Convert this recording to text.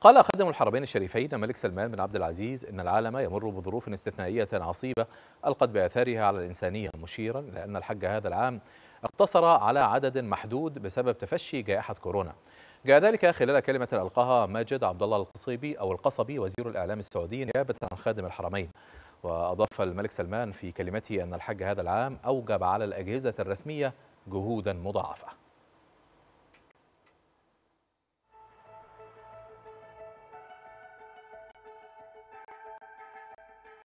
قال خادم الحرمين الشريفين الملك سلمان بن عبد العزيز ان العالم يمر بظروف استثنائيه عصيبه القت باثارها على الانسانيه مشيرا الى ان الحج هذا العام اقتصر على عدد محدود بسبب تفشي جائحه كورونا. جاء ذلك خلال كلمة ألقاها ماجد عبد الله القصيبي أو القصبي وزير الإعلام السعودي نيابة عن خادم الحرمين وأضاف الملك سلمان في كلمته أن الحج هذا العام أوجب على الأجهزة الرسمية جهودا مضاعفة